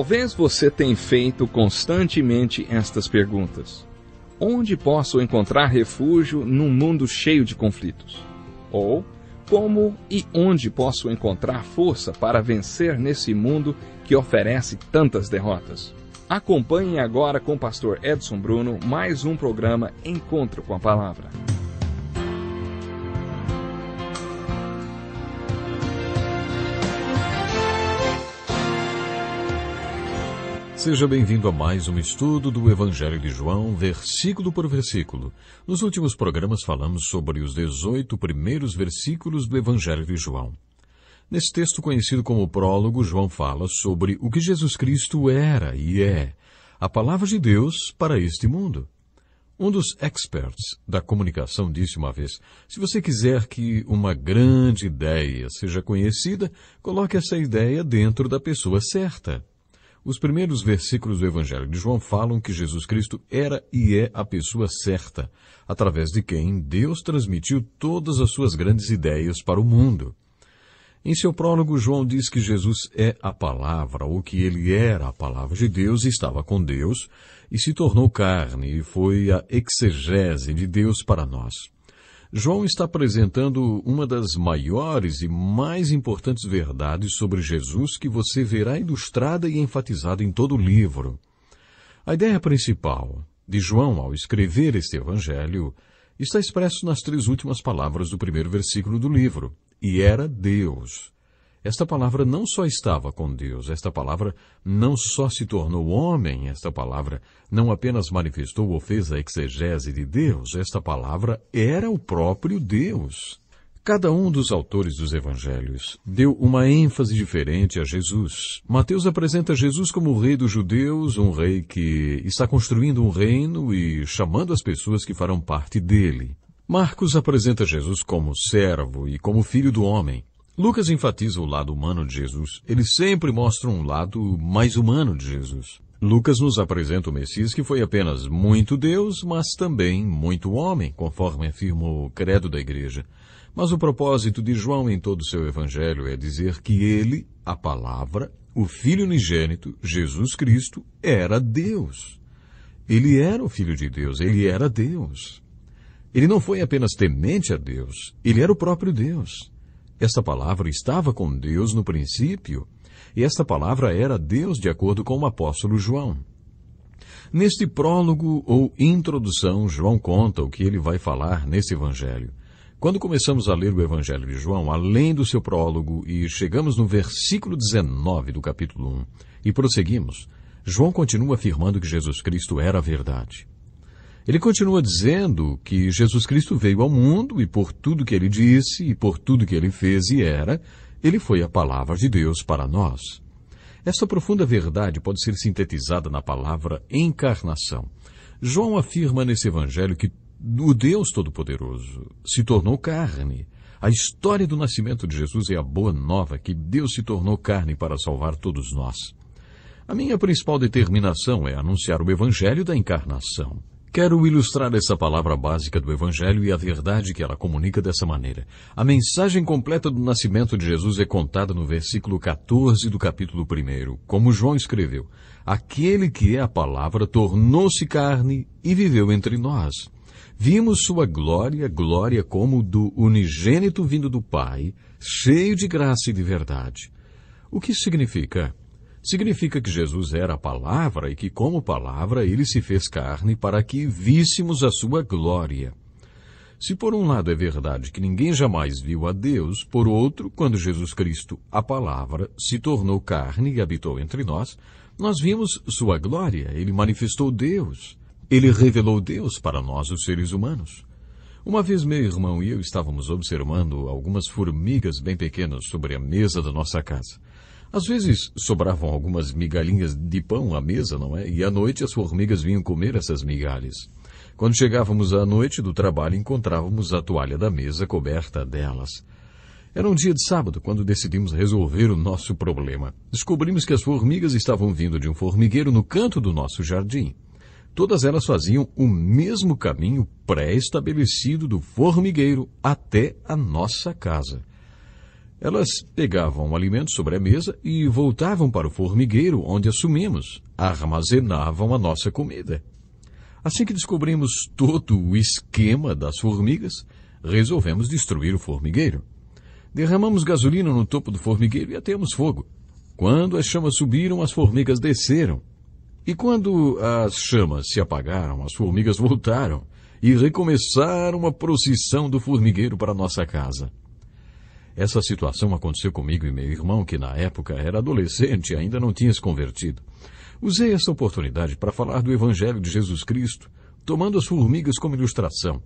Talvez você tenha feito constantemente estas perguntas. Onde posso encontrar refúgio num mundo cheio de conflitos? Ou como e onde posso encontrar força para vencer nesse mundo que oferece tantas derrotas? Acompanhe agora com o pastor Edson Bruno mais um programa Encontro com a Palavra. Seja bem-vindo a mais um estudo do Evangelho de João, versículo por versículo. Nos últimos programas falamos sobre os 18 primeiros versículos do Evangelho de João. Nesse texto conhecido como prólogo, João fala sobre o que Jesus Cristo era e é, a palavra de Deus para este mundo. Um dos experts da comunicação disse uma vez: se você quiser que uma grande ideia seja conhecida, coloque essa ideia dentro da pessoa certa. Os primeiros versículos do Evangelho de João falam que Jesus Cristo era e é a pessoa certa, através de quem Deus transmitiu todas as suas grandes ideias para o mundo. Em seu prólogo, João diz que Jesus é a palavra, ou que ele era a palavra de Deus e estava com Deus, e se tornou carne e foi a exegese de Deus para nós. João está apresentando uma das maiores e mais importantes verdades sobre Jesus que você verá ilustrada e enfatizada em todo o livro. A ideia principal de João ao escrever este evangelho está expresso nas três últimas palavras do primeiro versículo do livro: E era Deus. Esta palavra não só estava com Deus, esta palavra não só se tornou homem, esta palavra não apenas manifestou ou fez a exegese de Deus, esta palavra era o próprio Deus. Cada um dos autores dos evangelhos deu uma ênfase diferente a Jesus. Mateus apresenta Jesus como o rei dos judeus, um rei que está construindo um reino e chamando as pessoas que farão parte dele. Marcos apresenta Jesus como servo e como filho do homem. Lucas enfatiza o lado humano de Jesus. Ele sempre mostra um lado mais humano de Jesus. Lucas nos apresenta o Messias que foi apenas muito Deus, mas também muito homem, conforme afirma o credo da igreja. Mas o propósito de João em todo o seu evangelho é dizer que ele, a palavra, o Filho unigênito, Jesus Cristo, era Deus. Ele era o Filho de Deus, ele era Deus. Ele não foi apenas temente a Deus, ele era o próprio Deus. Esta palavra estava com Deus no princípio, e esta palavra era Deus, de acordo com o apóstolo João. Neste prólogo ou introdução, João conta o que ele vai falar nesse evangelho. Quando começamos a ler o Evangelho de João, além do seu prólogo, e chegamos no versículo 19 do capítulo 1, e prosseguimos, João continua afirmando que Jesus Cristo era a verdade. Ele continua dizendo que Jesus Cristo veio ao mundo e por tudo que ele disse e por tudo que ele fez e era, ele foi a palavra de Deus para nós. Esta profunda verdade pode ser sintetizada na palavra encarnação. João afirma nesse evangelho que o Deus Todo-Poderoso se tornou carne. A história do nascimento de Jesus é a boa nova que Deus se tornou carne para salvar todos nós. A minha principal determinação é anunciar o evangelho da encarnação. Quero ilustrar essa palavra básica do Evangelho e a verdade que ela comunica dessa maneira. A mensagem completa do nascimento de Jesus é contada no versículo 14 do capítulo 1, como João escreveu: Aquele que é a palavra tornou-se carne e viveu entre nós. Vimos sua glória, glória como do unigênito vindo do Pai, cheio de graça e de verdade. O que significa? significa que Jesus era a palavra e que, como palavra, ele se fez carne para que víssemos a sua glória. Se por um lado é verdade que ninguém jamais viu a Deus, por outro, quando Jesus Cristo, a palavra, se tornou carne e habitou entre nós, nós vimos sua glória, ele manifestou Deus, ele revelou Deus para nós, os seres humanos. Uma vez meu irmão e eu estávamos observando algumas formigas bem pequenas sobre a mesa da nossa casa. Às vezes sobravam algumas migalhinhas de pão à mesa, não é? E à noite as formigas vinham comer essas migalhas. Quando chegávamos à noite do trabalho, encontrávamos a toalha da mesa coberta delas. Era um dia de sábado quando decidimos resolver o nosso problema. Descobrimos que as formigas estavam vindo de um formigueiro no canto do nosso jardim. Todas elas faziam o mesmo caminho pré-estabelecido do formigueiro até a nossa casa. Elas pegavam o alimento sobre a mesa e voltavam para o formigueiro onde assumimos, armazenavam a nossa comida. Assim que descobrimos todo o esquema das formigas, resolvemos destruir o formigueiro. Derramamos gasolina no topo do formigueiro e atemos fogo. Quando as chamas subiram, as formigas desceram. E quando as chamas se apagaram, as formigas voltaram e recomeçaram a procissão do formigueiro para nossa casa. Essa situação aconteceu comigo e meu irmão, que na época era adolescente e ainda não tinha se convertido. Usei essa oportunidade para falar do Evangelho de Jesus Cristo, tomando as formigas como ilustração.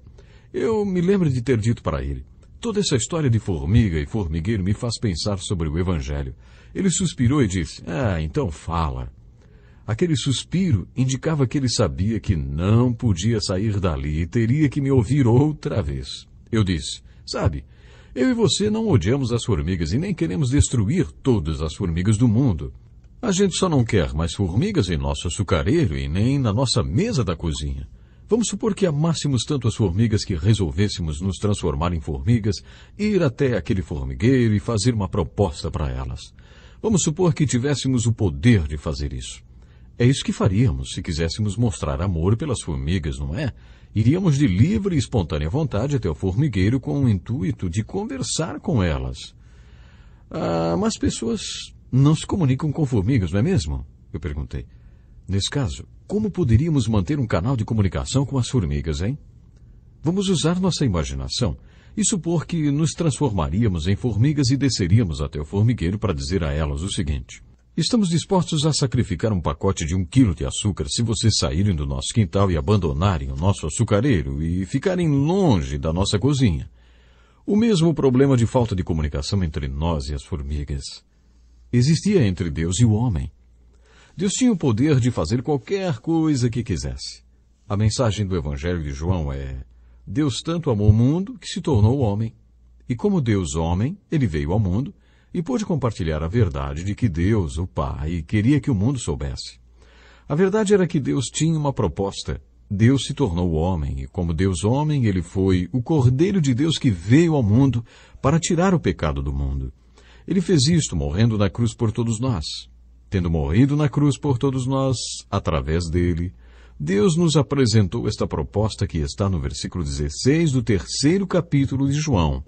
Eu me lembro de ter dito para ele: Toda essa história de formiga e formigueiro me faz pensar sobre o Evangelho. Ele suspirou e disse: Ah, então fala. Aquele suspiro indicava que ele sabia que não podia sair dali e teria que me ouvir outra vez. Eu disse: Sabe, eu e você não odiamos as formigas e nem queremos destruir todas as formigas do mundo. A gente só não quer mais formigas em nosso açucareiro e nem na nossa mesa da cozinha. Vamos supor que amássemos tanto as formigas que resolvêssemos nos transformar em formigas, ir até aquele formigueiro e fazer uma proposta para elas. Vamos supor que tivéssemos o poder de fazer isso. É isso que faríamos se quiséssemos mostrar amor pelas formigas, não é? Iríamos de livre e espontânea vontade até o formigueiro com o intuito de conversar com elas. Ah, mas pessoas não se comunicam com formigas, não é mesmo? Eu perguntei. Nesse caso, como poderíamos manter um canal de comunicação com as formigas, hein? Vamos usar nossa imaginação e supor que nos transformaríamos em formigas e desceríamos até o formigueiro para dizer a elas o seguinte. Estamos dispostos a sacrificar um pacote de um quilo de açúcar se vocês saírem do nosso quintal e abandonarem o nosso açucareiro e ficarem longe da nossa cozinha. O mesmo problema de falta de comunicação entre nós e as formigas. Existia entre Deus e o homem. Deus tinha o poder de fazer qualquer coisa que quisesse. A mensagem do Evangelho de João é: Deus tanto amou o mundo que se tornou homem. E como Deus homem, ele veio ao mundo e pôde compartilhar a verdade de que Deus, o Pai, queria que o mundo soubesse. A verdade era que Deus tinha uma proposta. Deus se tornou homem, e como Deus homem, ele foi o Cordeiro de Deus que veio ao mundo para tirar o pecado do mundo. Ele fez isto morrendo na cruz por todos nós. Tendo morrido na cruz por todos nós, através dele, Deus nos apresentou esta proposta que está no versículo 16 do terceiro capítulo de João.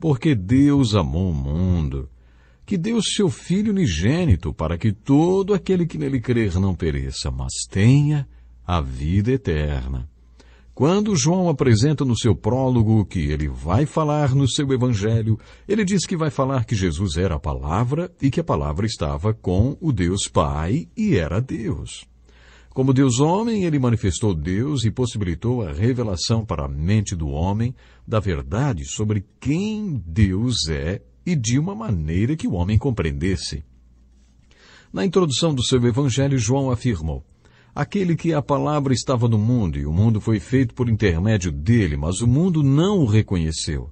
Porque Deus amou o mundo que deu seu Filho unigênito para que todo aquele que nele crer não pereça, mas tenha a vida eterna. Quando João apresenta no seu prólogo que ele vai falar no seu evangelho, ele diz que vai falar que Jesus era a palavra e que a palavra estava com o Deus Pai e era Deus. Como Deus homem, ele manifestou Deus e possibilitou a revelação para a mente do homem da verdade sobre quem Deus é e de uma maneira que o homem compreendesse. Na introdução do seu Evangelho, João afirmou: Aquele que a palavra estava no mundo e o mundo foi feito por intermédio dele, mas o mundo não o reconheceu.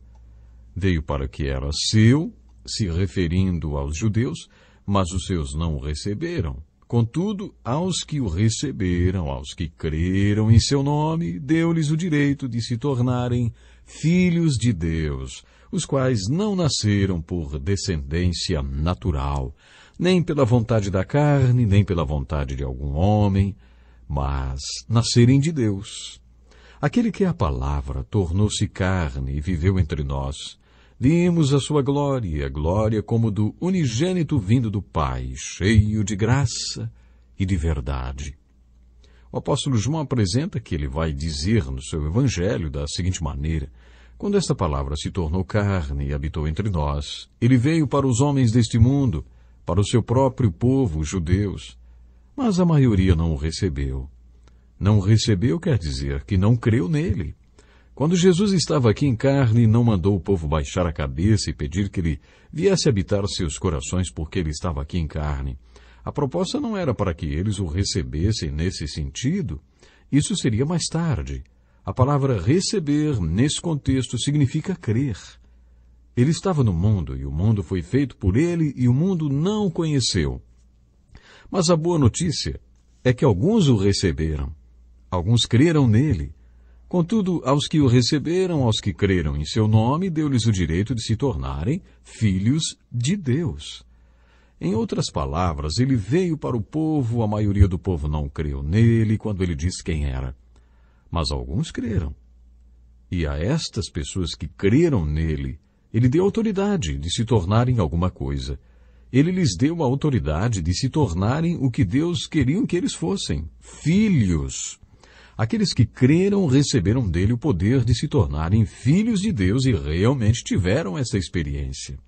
Veio para que era seu, se referindo aos judeus, mas os seus não o receberam. Contudo, aos que o receberam, aos que creram em seu nome, deu-lhes o direito de se tornarem filhos de Deus, os quais não nasceram por descendência natural, nem pela vontade da carne, nem pela vontade de algum homem, mas nascerem de Deus. Aquele que é a palavra tornou-se carne e viveu entre nós. Vimos a sua glória, glória como do unigênito vindo do Pai, cheio de graça e de verdade. O apóstolo João apresenta que ele vai dizer no seu evangelho da seguinte maneira: quando esta palavra se tornou carne e habitou entre nós, ele veio para os homens deste mundo, para o seu próprio povo, os judeus. Mas a maioria não o recebeu. Não recebeu quer dizer que não creu nele. Quando Jesus estava aqui em carne, não mandou o povo baixar a cabeça e pedir que ele viesse habitar seus corações porque ele estava aqui em carne. A proposta não era para que eles o recebessem nesse sentido. Isso seria mais tarde a palavra receber, nesse contexto, significa crer. Ele estava no mundo e o mundo foi feito por ele e o mundo não o conheceu. Mas a boa notícia é que alguns o receberam. Alguns creram nele. Contudo, aos que o receberam, aos que creram em seu nome, deu-lhes o direito de se tornarem filhos de Deus. Em outras palavras, ele veio para o povo, a maioria do povo não creu nele quando ele disse quem era. Mas alguns creram. E a estas pessoas que creram nele, ele deu autoridade de se tornarem alguma coisa. Ele lhes deu a autoridade de se tornarem o que Deus queria que eles fossem: filhos. Aqueles que creram receberam dele o poder de se tornarem filhos de Deus e realmente tiveram essa experiência.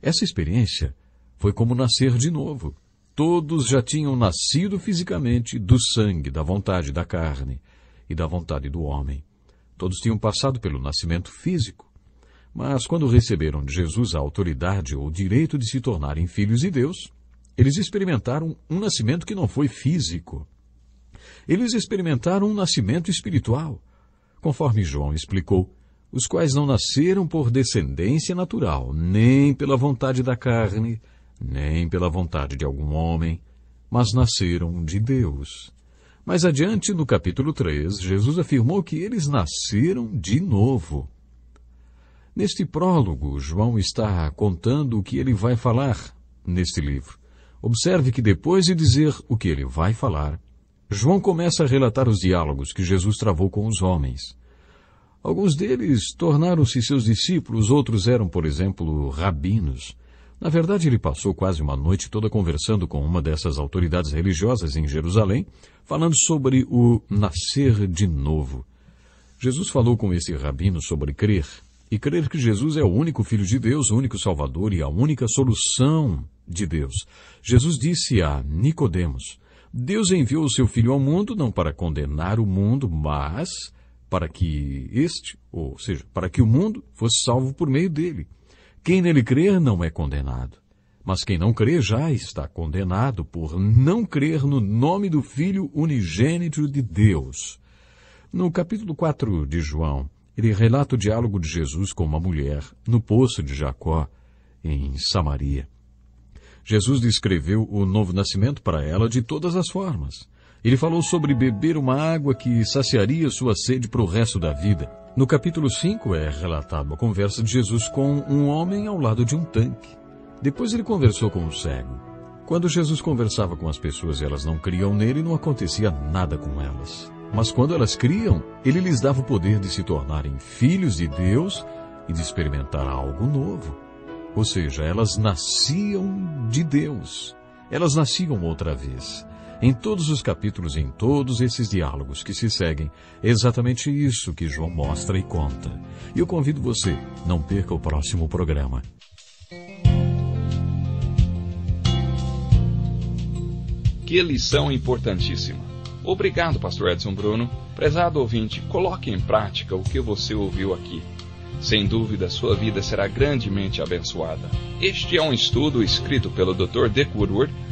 Essa experiência foi como nascer de novo. Todos já tinham nascido fisicamente do sangue, da vontade, da carne e da vontade do homem. Todos tinham passado pelo nascimento físico. Mas quando receberam de Jesus a autoridade ou o direito de se tornarem filhos de Deus, eles experimentaram um nascimento que não foi físico. Eles experimentaram um nascimento espiritual, conforme João explicou, os quais não nasceram por descendência natural, nem pela vontade da carne, nem pela vontade de algum homem, mas nasceram de Deus. Mais adiante, no capítulo 3, Jesus afirmou que eles nasceram de novo. Neste prólogo, João está contando o que ele vai falar neste livro. Observe que depois de dizer o que ele vai falar, João começa a relatar os diálogos que Jesus travou com os homens. Alguns deles tornaram-se seus discípulos, outros eram, por exemplo, rabinos. Na verdade, ele passou quase uma noite toda conversando com uma dessas autoridades religiosas em Jerusalém, falando sobre o nascer de novo. Jesus falou com esse rabino sobre crer, e crer que Jesus é o único Filho de Deus, o único Salvador e a única solução de Deus. Jesus disse a Nicodemos: Deus enviou o seu Filho ao mundo não para condenar o mundo, mas para que este, ou seja, para que o mundo fosse salvo por meio dele. Quem nele crer não é condenado. Mas quem não crê já está condenado por não crer no nome do Filho unigênito de Deus. No capítulo 4 de João, ele relata o diálogo de Jesus com uma mulher no poço de Jacó, em Samaria. Jesus descreveu o novo nascimento para ela de todas as formas. Ele falou sobre beber uma água que saciaria sua sede para o resto da vida. No capítulo 5 é relatada uma conversa de Jesus com um homem ao lado de um tanque. Depois ele conversou com um cego. Quando Jesus conversava com as pessoas elas não criam nele, não acontecia nada com elas. Mas quando elas criam, ele lhes dava o poder de se tornarem filhos de Deus e de experimentar algo novo. Ou seja, elas nasciam de Deus. Elas nasciam outra vez em todos os capítulos e em todos esses diálogos que se seguem, é exatamente isso que João mostra e conta. E eu convido você, não perca o próximo programa. Que lição importantíssima! Obrigado, Pastor Edson Bruno. Prezado ouvinte, coloque em prática o que você ouviu aqui. Sem dúvida, sua vida será grandemente abençoada. Este é um estudo escrito pelo Dr. Dick Woodward